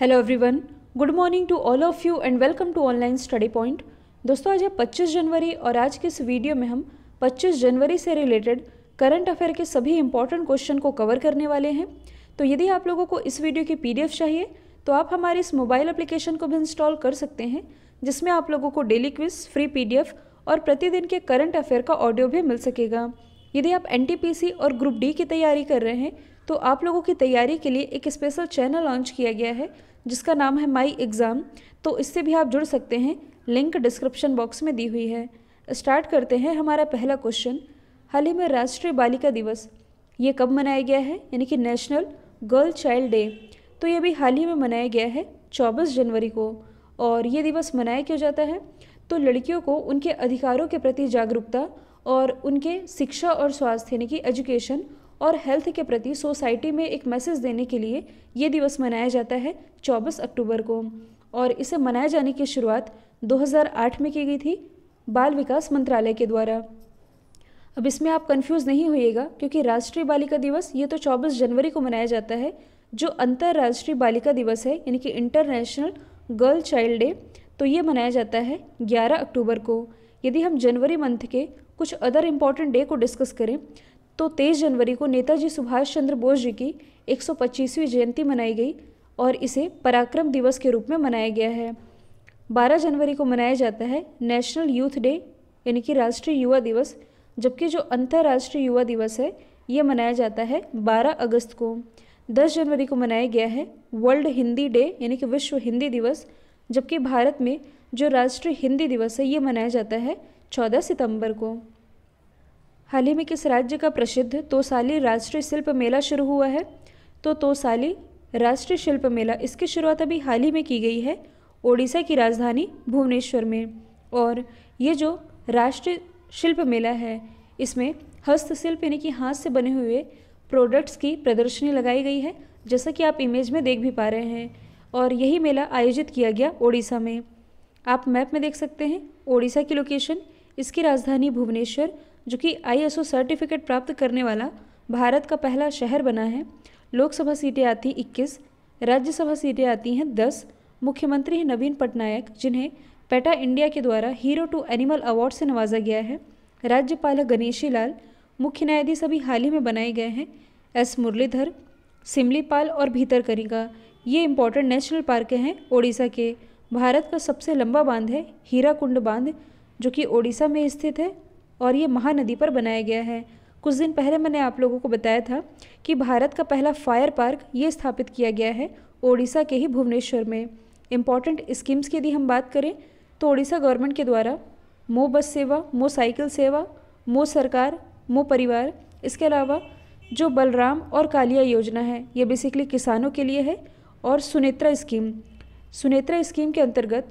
hello everyone good morning to all of you and welcome to online study point दोस्तों आज है 25 जनवरी और आज के इस वीडियो में हम 25 जनवरी से रिलेटेड करंट अफेयर के सभी इंपॉर्टेंट क्वेश्चन को कवर करने वाले हैं तो यदि आप लोगों को इस वीडियो की पीडीएफ चाहिए तो आप हमारे इस मोबाइल अप्लीकेशन को भी इंस्टॉल कर सकते हैं जिसमें आप लोगों को डेली क्विज फ्री पी और प्रतिदिन के करंट अफेयर का ऑडियो भी मिल सकेगा यदि आप एन और ग्रुप डी की तैयारी कर रहे हैं तो आप लोगों की तैयारी के लिए एक स्पेशल चैनल लॉन्च किया गया है जिसका नाम है माई एग्ज़ाम तो इससे भी आप जुड़ सकते हैं लिंक डिस्क्रिप्शन बॉक्स में दी हुई है स्टार्ट करते हैं हमारा पहला क्वेश्चन हाल ही में राष्ट्रीय बालिका दिवस ये कब मनाया गया है यानी कि नेशनल गर्ल चाइल्ड डे तो ये भी हाल ही में मनाया गया है 24 जनवरी को और ये दिवस मनाया क्यों जाता है तो लड़कियों को उनके अधिकारों के प्रति जागरूकता और उनके शिक्षा और स्वास्थ्य यानी कि एजुकेशन और हेल्थ के प्रति सोसाइटी में एक मैसेज देने के लिए ये दिवस मनाया जाता है चौबीस अक्टूबर को और इसे मनाए जाने की शुरुआत 2008 में की गई थी बाल विकास मंत्रालय के द्वारा अब इसमें आप कंफ्यूज नहीं होइएगा क्योंकि राष्ट्रीय बालिका दिवस ये तो 24 जनवरी को मनाया जाता है जो अंतर्राष्ट्रीय बालिका दिवस है यानी कि इंटरनेशनल गर्ल चाइल्ड डे तो ये मनाया जाता है 11 अक्टूबर को यदि हम जनवरी मंथ के कुछ अदर इम्पॉर्टेंट डे को डिस्कस करें तो 23 जनवरी को नेताजी सुभाष चंद्र बोस जी की 125वीं जयंती मनाई गई और इसे पराक्रम दिवस के रूप में मनाया गया है 12 जनवरी को मनाया जाता है नेशनल यूथ डे यानी कि राष्ट्रीय युवा दिवस जबकि जो अंतर्राष्ट्रीय युवा दिवस है ये मनाया जाता है 12 अगस्त को 10 जनवरी को मनाया गया है वर्ल्ड हिंदी डे यानी कि विश्व हिंदी दिवस जबकि भारत में जो राष्ट्रीय हिंदी दिवस है ये मनाया जाता है चौदह सितंबर को हाल ही में किस राज्य का प्रसिद्ध तोसाली राष्ट्रीय शिल्प मेला शुरू हुआ है तो तोसाली राष्ट्रीय शिल्प मेला इसकी शुरुआत अभी हाल ही में की गई है ओडिशा की राजधानी भुवनेश्वर में और ये जो राष्ट्रीय शिल्प मेला है इसमें हस्तशिल्प यानी कि हाथ से बने हुए प्रोडक्ट्स की प्रदर्शनी लगाई गई है जैसा कि आप इमेज में देख भी पा रहे हैं और यही मेला आयोजित किया गया ओडिशा में आप मैप में देख सकते हैं ओडिशा की लोकेशन इसकी राजधानी भुवनेश्वर जो कि आईएसओ सर्टिफिकेट प्राप्त करने वाला भारत का पहला शहर बना है लोकसभा सीटें आती इक्कीस राज्यसभा सीटें आती हैं दस मुख्यमंत्री हैं नवीन पटनायक जिन्हें पेटा इंडिया के द्वारा हीरो टू एनिमल अवार्ड से नवाजा गया है राज्यपाल गणेशी लाल मुख्य न्यायाधीश अभी हाल ही में बनाए गए हैं एस मुरलीधर सिमलीपाल और भीतरकनिका ये इंपॉर्टेंट नेशनल पार्क हैं ओडिशा के भारत का सबसे लंबा बांध है हीराकुंड बांध जो कि ओडिशा में स्थित है और ये महानदी पर बनाया गया है कुछ दिन पहले मैंने आप लोगों को बताया था कि भारत का पहला फायर पार्क ये स्थापित किया गया है ओडिशा के ही भुवनेश्वर में इम्पॉर्टेंट स्कीम्स की यदि हम बात करें तो ओडिशा गवर्नमेंट के द्वारा मो बस सेवा मो साइकिल सेवा मो सरकार मो परिवार इसके अलावा जो बलराम और कालिया योजना है ये बेसिकली किसानों के लिए है और सुनेत्रा स्कीम सुनेत्रा स्कीम के अंतर्गत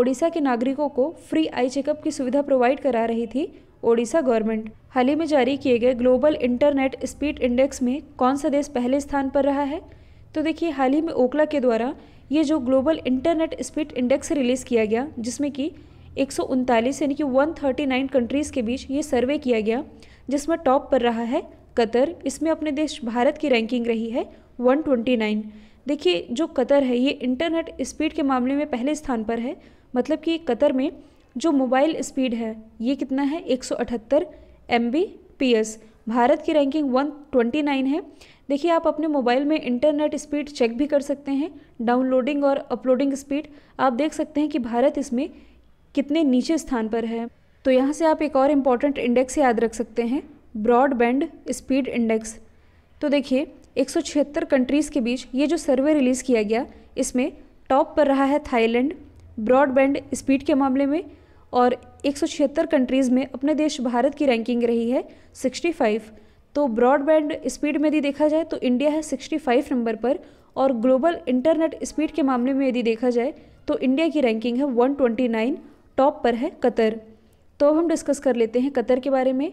ओडिशा के नागरिकों को फ्री आई चेकअप की सुविधा प्रोवाइड करा रही थी ओडिशा गवर्नमेंट हाल ही में जारी किए गए ग्लोबल इंटरनेट स्पीड इंडेक्स में कौन सा देश पहले स्थान पर रहा है तो देखिए हाल ही में ओखला के द्वारा ये जो global internet speed index release किया गया जिसमें कि एक यानी कि 139 कंट्रीज़ के बीच ये सर्वे किया गया जिसमें टॉप पर रहा है कतर इसमें अपने देश भारत की रैंकिंग रही है 129 देखिए जो कतर है ये इंटरनेट स्पीड के मामले में पहले स्थान पर है मतलब कि कतर में जो मोबाइल स्पीड है ये कितना है 178 सौ भारत की रैंकिंग 129 है देखिए आप अपने मोबाइल में इंटरनेट स्पीड चेक भी कर सकते हैं डाउनलोडिंग और अपलोडिंग स्पीड आप देख सकते हैं कि भारत इसमें कितने नीचे स्थान पर है तो यहाँ से आप एक और इम्पॉर्टेंट इंडेक्स याद रख सकते हैं ब्रॉडबैंड स्पीड इंडेक्स तो देखिए एक कंट्रीज़ के बीच ये जो सर्वे रिलीज़ किया गया इसमें टॉप पर रहा है थाईलैंड ब्रॉडबैंड स्पीड के मामले में और एक कंट्रीज़ में अपने देश भारत की रैंकिंग रही है 65 तो ब्रॉडबैंड स्पीड में यदि देखा जाए तो इंडिया है 65 नंबर पर और ग्लोबल इंटरनेट स्पीड के मामले में यदि देखा जाए तो इंडिया की रैंकिंग है 129 टॉप पर है कतर तो अब हम डिस्कस कर लेते हैं कतर के बारे में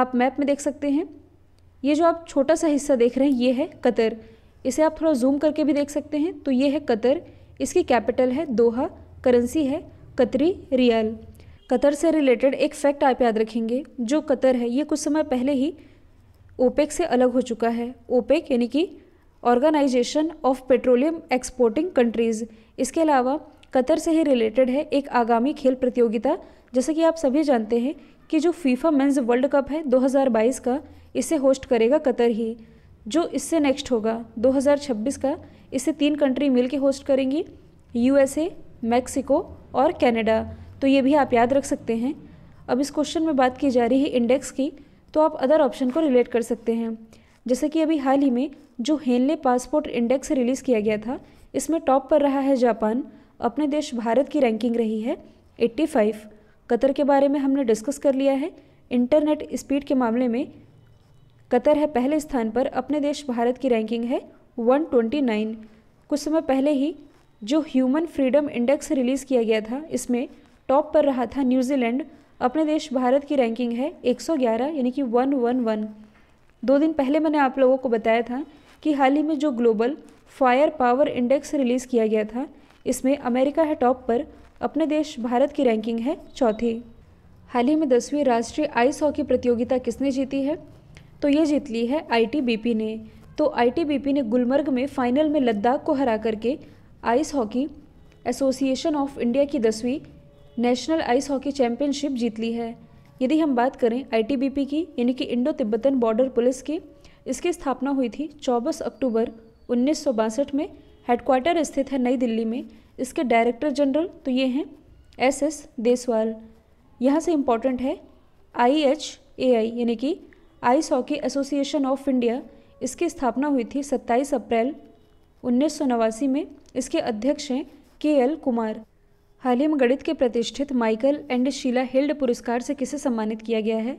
आप मैप में देख सकते हैं ये जो आप छोटा सा हिस्सा देख रहे हैं ये है कतर इसे आप थोड़ा जूम करके भी देख सकते हैं तो ये है कतर इसकी कैपिटल है दोहा करेंसी है कतरी रियल कतर से रिलेटेड एक फैक्ट आप याद रखेंगे जो कतर है ये कुछ समय पहले ही ओपेक से अलग हो चुका है ओपेक यानी कि organisation of petroleum exporting countries इसके अलावा कतर से ही रिलेटेड है एक आगामी खेल प्रतियोगिता जैसे कि आप सभी जानते हैं कि जो फीफा मेंस वर्ल्ड कप है 2022 का इसे होस्ट करेगा कतर ही जो इससे नेक्स्ट होगा 2026 का इसे तीन कंट्री मिलकर होस्ट करेंगी यूएसए मैक्सिको और कैनेडा तो ये भी आप याद रख सकते हैं अब इस क्वेश्चन में बात की जा रही है इंडेक्स की तो आप अदर ऑप्शन को रिलेट कर सकते हैं जैसे कि अभी हाल ही में जो हेनले पासपोर्ट इंडेक्स रिलीज़ किया गया था इसमें टॉप पर रहा है जापान अपने देश भारत की रैंकिंग रही है 85 कतर के बारे में हमने डिस्कस कर लिया है इंटरनेट स्पीड के मामले में कतर है पहले स्थान पर अपने देश भारत की रैंकिंग है 129 कुछ समय पहले ही जो ह्यूमन फ्रीडम इंडेक्स रिलीज़ किया गया था इसमें टॉप पर रहा था न्यूजीलैंड अपने देश भारत की रैंकिंग है 111 यानी कि 111 दो दिन पहले मैंने आप लोगों को बताया था कि हाल ही में जो global fire power index release किया गया था इसमें अमेरिका है टॉप पर अपने देश भारत की रैंकिंग है चौथी हाल ही में दसवीं राष्ट्रीय आइस हॉकी प्रतियोगिता किसने जीती है तो ये जीत ली है आईटीबीपी ने तो आईटीबीपी ने गुलमर्ग में फाइनल में लद्दाख को हरा करके ice hockey association of India की दसवीं नेशनल आइस हॉकी चैंपियनशिप जीत ली है यदि हम बात करें आईटीबीपी की यानी कि इंडो तिब्बतन बॉर्डर पुलिस की इसकी स्थापना हुई थी चौबीस अक्टूबर उन्नीस में हेडक्वार्टर स्थित है नई दिल्ली में इसके डायरेक्टर जनरल तो ये हैं एस एस देसवाल यहाँ से इम्पॉर्टेंट है आई एच ए आई यानी कि ice hockey association of India इसकी स्थापना हुई थी 27 अप्रैल उन्नीस में इसके अध्यक्ष हैं के एल कुमार हाल ही में गणित के प्रतिष्ठित माइकल एंड शीला हिल्ड पुरस्कार से किसे सम्मानित किया गया है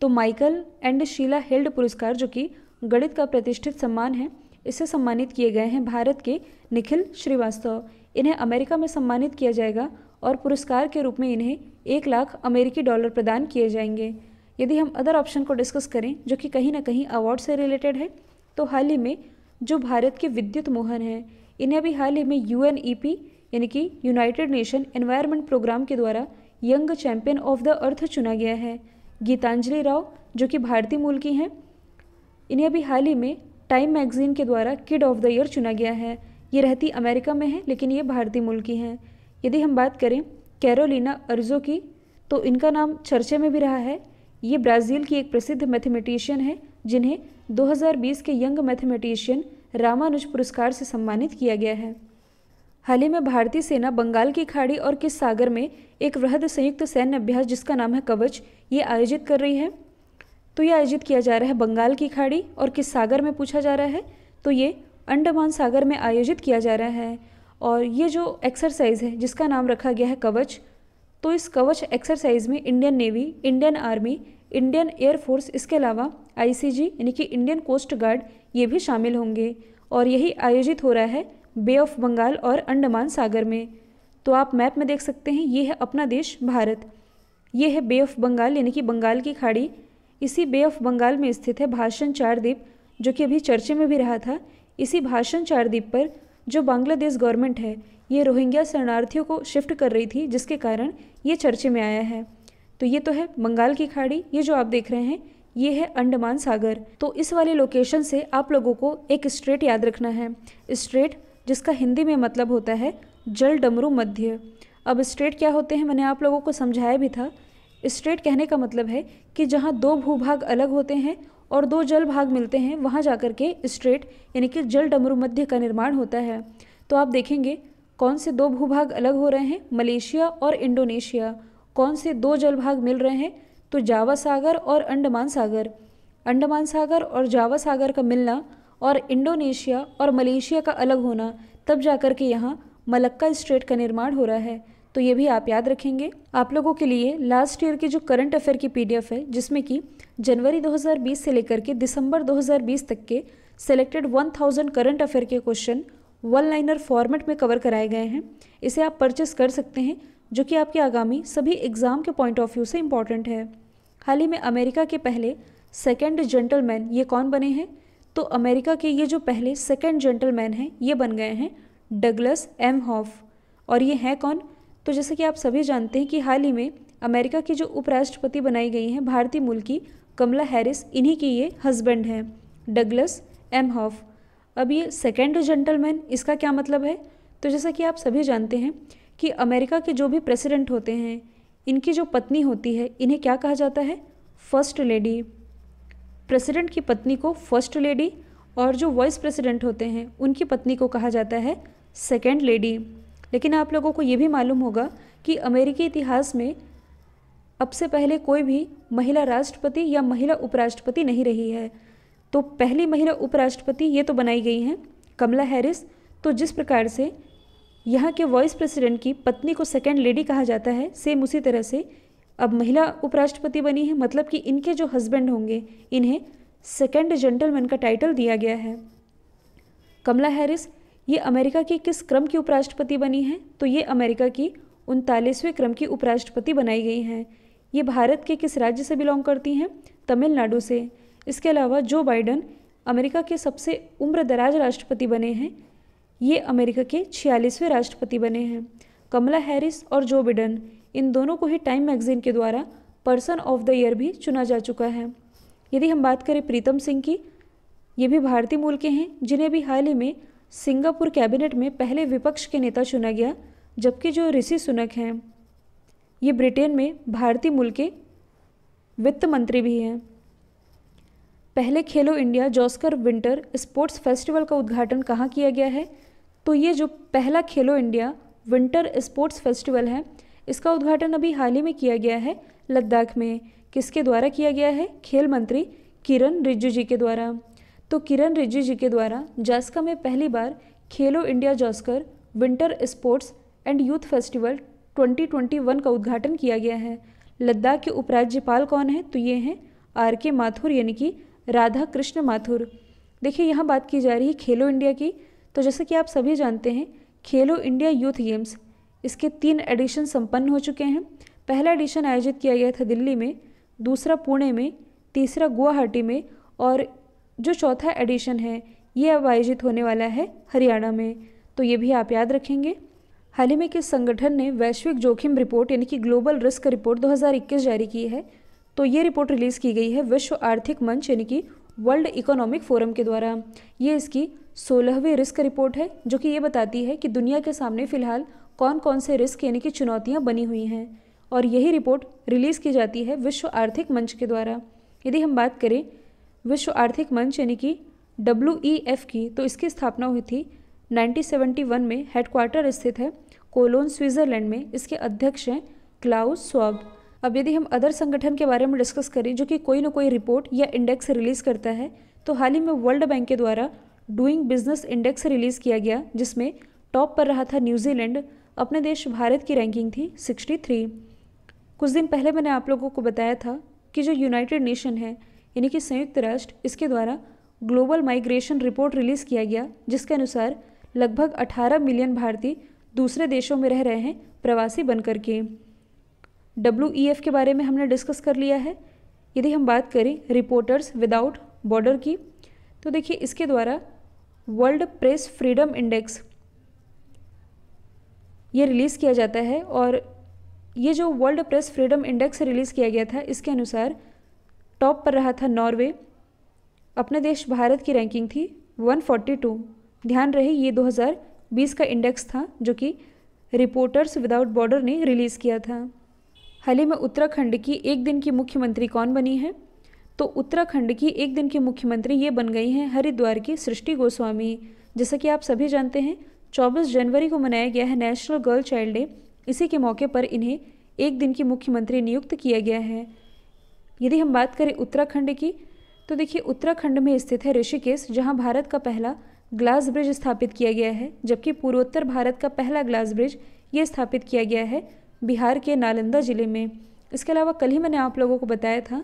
तो माइकल एंड शीला हिल्ड पुरस्कार जो कि गणित का प्रतिष्ठित सम्मान है इसे सम्मानित किए गए हैं भारत के निखिल श्रीवास्तव इन्हें अमेरिका में सम्मानित किया जाएगा और पुरस्कार के रूप में इन्हें एक लाख अमेरिकी डॉलर प्रदान किए जाएंगे यदि हम अदर ऑप्शन को डिस्कस करें जो कि कहीं ना कहीं अवार्ड से रिलेटेड है तो हाल ही में जो भारत के विद्युत मोहन हैं इन्हें अभी हाल ही में यू e यानी कि यूनाइटेड नेशन एनवायरमेंट प्रोग्राम के द्वारा young champion of the earth चुना गया है गीतांजलि राव जो कि भारतीय मूल की हैं इन्हें अभी हाल ही में टाइम मैगजीन के द्वारा किड ऑफ द ईयर चुना गया है ये रहती अमेरिका में है लेकिन ये भारतीय मूल की हैं यदि हम बात करें कैरोलिना अर्जो की तो इनका नाम चर्चे में भी रहा है ये ब्राज़ील की एक प्रसिद्ध मैथमेटिशियन है जिन्हें 2020 के यंग मैथमेटिशियन रामानुज पुरस्कार से सम्मानित किया गया है हाल ही में भारतीय सेना बंगाल की खाड़ी और किस सागर में एक वृहद संयुक्त सैन्य अभ्यास जिसका नाम है कवच ये आयोजित कर रही है तो ये आयोजित किया जा रहा है बंगाल की खाड़ी और किस सागर में पूछा जा रहा है तो ये अंडमान सागर में आयोजित किया जा रहा है और ये जो एक्सरसाइज है जिसका नाम रखा गया है कवच तो इस कवच एक्सरसाइज में Indian navy Indian army Indian air force इसके अलावा आईसीजी यानी कि इंडियन कोस्ट गार्ड ये भी शामिल होंगे और यही आयोजित हो रहा है बे ऑफ बंगाल और अंडमान सागर में तो आप मैप में देख सकते हैं ये है अपना देश भारत ये है बे ऑफ बंगाल यानी कि बंगाल की खाड़ी इसी बे ऑफ बंगाल में स्थित है भाषण चारद्वीप जो कि अभी चर्चे में भी रहा था इसी भाषण चारद्वीप पर जो बांग्लादेश गवर्नमेंट है ये रोहिंग्या शरणार्थियों को शिफ्ट कर रही थी जिसके कारण ये चर्चे में आया है तो ये तो है बंगाल की खाड़ी ये जो आप देख रहे हैं ये है अंडमान सागर तो इस वाले लोकेशन से आप लोगों को एक स्ट्रेट याद रखना है स्ट्रेट जिसका हिंदी में मतलब होता है जल डमरू मध्य अब स्ट्रेट क्या होते हैं मैंने आप लोगों को समझाया भी था स्ट्रेट कहने का मतलब है कि जहाँ दो भूभाग अलग होते हैं और दो जल भाग मिलते हैं वहाँ जा के स्ट्रेट यानी कि जल डमरू मध्य का निर्माण होता है तो आप देखेंगे कौन से दो भूभाग अलग हो रहे हैं मलेशिया और इंडोनेशिया कौन से दो जलभाग मिल रहे हैं तो जावा सागर और अंडमान सागर अंडमान सागर और जावा सागर का मिलना और इंडोनेशिया और मलेशिया का अलग होना तब जाकर के यहाँ मलक्का स्ट्रेट का निर्माण हो रहा है तो ये भी आप याद रखेंगे आप लोगों के लिए लास्ट ईयर की जो करंट अफेयर की पीडीएफ है जिसमें कि जनवरी 2020 से लेकर के दिसंबर 2020 तक के सिलेक्टेड 1000 करंट अफेयर के क्वेश्चन वन लाइनर फॉर्मेट में कवर कराए गए हैं इसे आप परचेस कर सकते हैं जो कि आपके आगामी सभी एग्ज़ाम के पॉइंट ऑफ व्यू से इम्पॉर्टेंट है हाल ही में अमेरिका के पहले सेकेंड जेंटलमैन ये कौन बने हैं तो अमेरिका के ये जो पहले सेकेंड जेंटलमैन हैं ये बन गए हैं डगलस एम हॉफ और ये हैं कौन तो जैसे कि आप सभी जानते हैं कि हाल ही में अमेरिका की जो उपराष्ट्रपति बनाई गई हैं भारतीय मूल की कमला हैरिस इन्हीं के ये हस्बैंड हैं डगलस एम हॉफ अब ये सेकेंड जेंटलमैन इसका क्या मतलब है तो जैसा कि आप सभी जानते हैं कि अमेरिका के जो भी प्रेसिडेंट होते हैं इनकी जो पत्नी होती है इन्हें क्या कहा जाता है फर्स्ट लेडी प्रेसिडेंट की पत्नी को फर्स्ट लेडी और जो वाइस प्रेसिडेंट होते हैं उनकी पत्नी को कहा जाता है सेकेंड लेडी लेकिन आप लोगों को ये भी मालूम होगा कि अमेरिकी इतिहास में अब से पहले कोई भी महिला राष्ट्रपति या महिला उपराष्ट्रपति नहीं रही है तो पहली महिला उपराष्ट्रपति ये तो बनाई गई हैं कमला हैरिस तो जिस प्रकार से यहाँ के वाइस प्रेसिडेंट की पत्नी को सेकेंड लेडी कहा जाता है सेम उसी तरह से अब महिला उपराष्ट्रपति बनी है मतलब कि इनके जो हस्बैंड होंगे इन्हें सेकेंड जेंटलमैन का टाइटल दिया गया है कमला हैरिस ये अमेरिका की किस क्रम की उपराष्ट्रपति बनी है तो ये अमेरिका की उनतालीसवें क्रम की उपराष्ट्रपति बनाई गई हैं ये भारत के किस राज्य से बिलोंग करती हैं तमिलनाडु से इसके अलावा जो बाइडन अमेरिका के सबसे उम्र दराज राष्ट्रपति बने हैं ये अमेरिका के छियालीसवें राष्ट्रपति बने हैं कमला हैरिस और जो बिडन इन दोनों को ही टाइम मैगजीन के द्वारा पर्सन ऑफ द ईयर भी चुना जा चुका है यदि हम बात करें प्रीतम सिंह की ये भी भारतीय मूल के हैं जिन्हें भी हाल ही में सिंगापुर कैबिनेट में पहले विपक्ष के नेता चुना गया जबकि जो ऋषि सुनक हैं ये ब्रिटेन में भारतीय मूल के वित्त मंत्री भी हैं पहले Khelo India Zanskar winter sports festival का उद्घाटन कहाँ किया गया है तो ये जो पहला खेलो इंडिया विंटर स्पोर्ट्स फेस्टिवल है इसका उद्घाटन अभी हाल ही में किया गया है लद्दाख में किसके द्वारा किया गया है खेल मंत्री किरण रिजिजू जी के द्वारा तो किरण रिजिजू जी के द्वारा जास्का में पहली बार Khelo India Zanskar winter sports and youth festival 2021 का उद्घाटन किया गया है लद्दाख के उपराज्यपाल कौन हैं तो ये हैं आर के माथुर यानी कि राधा कृष्ण माथुर देखिए यहाँ बात की जा रही है खेलो इंडिया की तो जैसे कि आप सभी जानते हैं खेलो इंडिया यूथ गेम्स इसके तीन एडिशन संपन्न हो चुके हैं पहला एडिशन आयोजित किया गया था दिल्ली में दूसरा पुणे में तीसरा गुवाहाटी में और जो चौथा एडिशन है ये अब आयोजित होने वाला है हरियाणा में तो ये भी आप याद रखेंगे हाल ही में किस संगठन ने वैश्विक जोखिम रिपोर्ट यानी कि ग्लोबल रिस्क रिपोर्ट 2021 जारी की है तो ये रिपोर्ट रिलीज़ की गई है विश्व आर्थिक मंच यानी कि वर्ल्ड इकोनॉमिक फोरम के द्वारा ये इसकी सोलहवीं रिस्क रिपोर्ट है जो कि ये बताती है कि दुनिया के सामने फ़िलहाल कौन कौन से रिस्क यानी कि चुनौतियाँ बनी हुई हैं और यही रिपोर्ट रिलीज़ की जाती है विश्व आर्थिक मंच के द्वारा यदि हम बात करें विश्व आर्थिक मंच यानी कि डब्ल्यू की तो इसकी स्थापना हुई थी 1971 में हेडक्वार्टर स्थित है कोलोन स्विट्ज़रलैंड में इसके अध्यक्ष हैं क्लाउस स्वाब अब यदि हम अदर संगठन के बारे में डिस्कस करें जो कि कोई ना कोई रिपोर्ट या इंडेक्स रिलीज़ करता है तो हाल ही में वर्ल्ड बैंक के द्वारा डूइंग बिजनेस इंडेक्स रिलीज़ किया गया जिसमें टॉप पर रहा था न्यूजीलैंड अपने देश भारत की रैंकिंग थी 63 कुछ दिन पहले मैंने आप लोगों को बताया था कि जो यूनाइटेड नेशन है यानी कि संयुक्त राष्ट्र इसके द्वारा ग्लोबल माइग्रेशन रिपोर्ट रिलीज़ किया गया जिसके अनुसार लगभग 18 मिलियन भारतीय दूसरे देशों में रह रहे हैं प्रवासी बनकर के डब्ल्यू के बारे में हमने डिस्कस कर लिया है यदि हम बात करें रिपोर्टर्स विदाउट बॉर्डर की तो देखिए इसके द्वारा वर्ल्ड प्रेस फ्रीडम इंडेक्स ये रिलीज़ किया जाता है और ये जो world press freedom index release किया गया था इसके अनुसार टॉप पर रहा था नॉर्वे अपने देश भारत की रैंकिंग थी 142 ध्यान रहे ये 2020 का इंडेक्स था जो कि रिपोर्टर्स विदाउट बॉर्डर ने रिलीज़ किया था हाल ही में उत्तराखंड की एक दिन की मुख्यमंत्री कौन बनी है तो उत्तराखंड की एक दिन की मुख्यमंत्री ये बन गई हैं हरिद्वार की सृष्टि गोस्वामी जैसा कि आप सभी जानते हैं 24 जनवरी को मनाया गया है नेशनल गर्ल चाइल्ड डे इसी के मौके पर इन्हें एक दिन की मुख्यमंत्री नियुक्त किया गया है यदि हम बात करें उत्तराखंड की तो देखिए उत्तराखंड में स्थित है ऋषिकेश जहाँ भारत का पहला ग्लास ब्रिज स्थापित किया गया है जबकि पूर्वोत्तर भारत का पहला ग्लास ब्रिज ये स्थापित किया गया है बिहार के नालंदा जिले में इसके अलावा कल ही मैंने आप लोगों को बताया था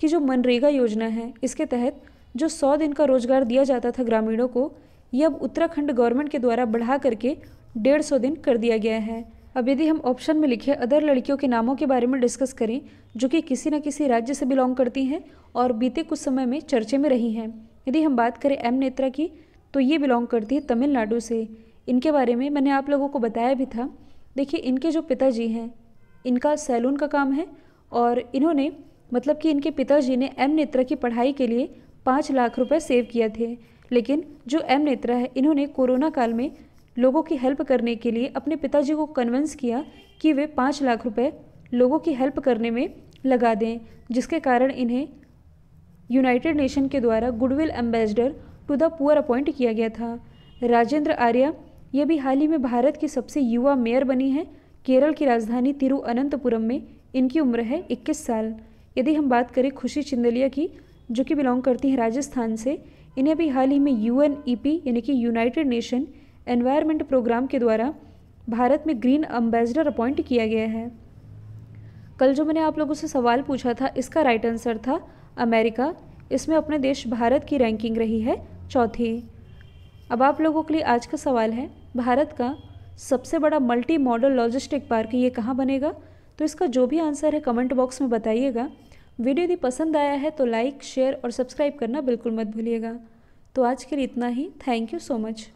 कि जो मनरेगा योजना है इसके तहत जो सौ दिन का रोजगार दिया जाता था ग्रामीणों को ये अब उत्तराखंड गवर्नमेंट के द्वारा बढ़ा करके डेढ़ सौ दिन कर दिया गया है अब यदि हम ऑप्शन में लिखे अदर लड़कियों के नामों के बारे में डिस्कस करें जो कि किसी न किसी राज्य से बिलोंग करती हैं और बीते कुछ समय में चर्चे में रही हैं यदि हम बात करें एम नेत्रा की तो ये बिलोंग करती है तमिलनाडु से इनके बारे में मैंने आप लोगों को बताया भी था देखिए इनके जो पिताजी हैं इनका सैलून का काम है और इन्होंने मतलब कि इनके पिताजी ने एम नेत्रा की पढ़ाई के लिए पाँच लाख रुपए सेव किए थे लेकिन जो एम नेत्रा है इन्होंने कोरोना काल में लोगों की हेल्प करने के लिए अपने पिताजी को कन्विंस किया कि वे पाँच लाख रुपए लोगों की हेल्प करने में लगा दें जिसके कारण इन्हें यूनाइटेड नेशन के द्वारा goodwill ambassador to the poor appoint किया गया था राजेंद्र आर्या ये भी हाल ही में भारत की सबसे युवा मेयर बनी है केरल की राजधानी तिरुअनंतपुरम में इनकी उम्र है 21 साल यदि हम बात करें खुशी चिंदलिया की जो कि बिलोंग करती हैं राजस्थान से इन्हें भी हाल ही में यू e यानी कि यूनाइटेड नेशन एनवायरमेंट प्रोग्राम के द्वारा भारत में ग्रीन अम्बेसडर अपॉइंट किया गया है कल जो मैंने आप लोगों से सवाल पूछा था इसका राइट आंसर था अमेरिका इसमें अपने देश भारत की रैंकिंग रही है चौथी अब आप लोगों के लिए आज का सवाल है भारत का सबसे बड़ा मल्टी मॉडल लॉजिस्टिक पार्क ये कहाँ बनेगा तो इसका जो भी आंसर है कमेंट बॉक्स में बताइएगा वीडियो यदि पसंद आया है तो लाइक शेयर और सब्सक्राइब करना बिल्कुल मत भूलिएगा तो आज के लिए इतना ही थैंक यू सो मच